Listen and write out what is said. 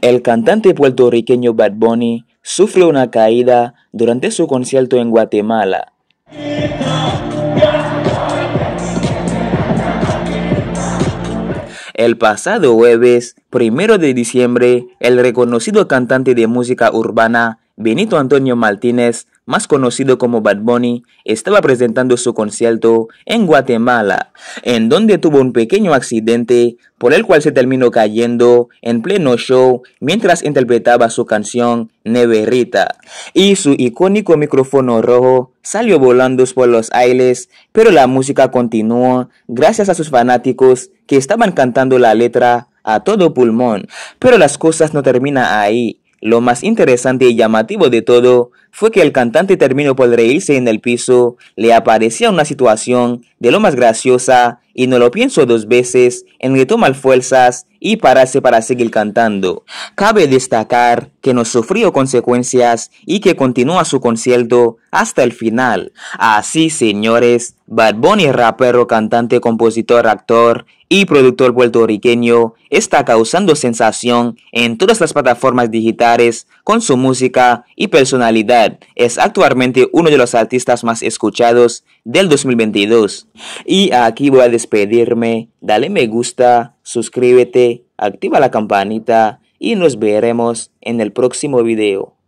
El cantante puertorriqueño Bad Bunny sufre una caída durante su concierto en Guatemala. El pasado jueves, primero de diciembre, el reconocido cantante de música urbana Benito Antonio Martínez más conocido como Bad Bunny, estaba presentando su concierto en Guatemala, en donde tuvo un pequeño accidente por el cual se terminó cayendo en pleno show mientras interpretaba su canción Neverita. Y su icónico micrófono rojo salió volando por los aires, pero la música continuó gracias a sus fanáticos que estaban cantando la letra a todo pulmón. Pero las cosas no terminan ahí. Lo más interesante y llamativo de todo fue que el cantante terminó por reírse en el piso, le aparecía una situación de lo más graciosa y no lo pienso dos veces en retomar fuerzas y pararse para seguir cantando. Cabe destacar que no sufrió consecuencias y que continúa su concierto hasta el final. Así, señores, Bad Bunny, rapero, cantante, compositor, actor y productor puertorriqueño, está causando sensación en todas las plataformas digitales con su música y personalidad. Es actualmente uno de los artistas más escuchados del 2022. Y aquí voy a despedirme, dale me gusta, suscríbete, activa la campanita y nos veremos en el próximo video.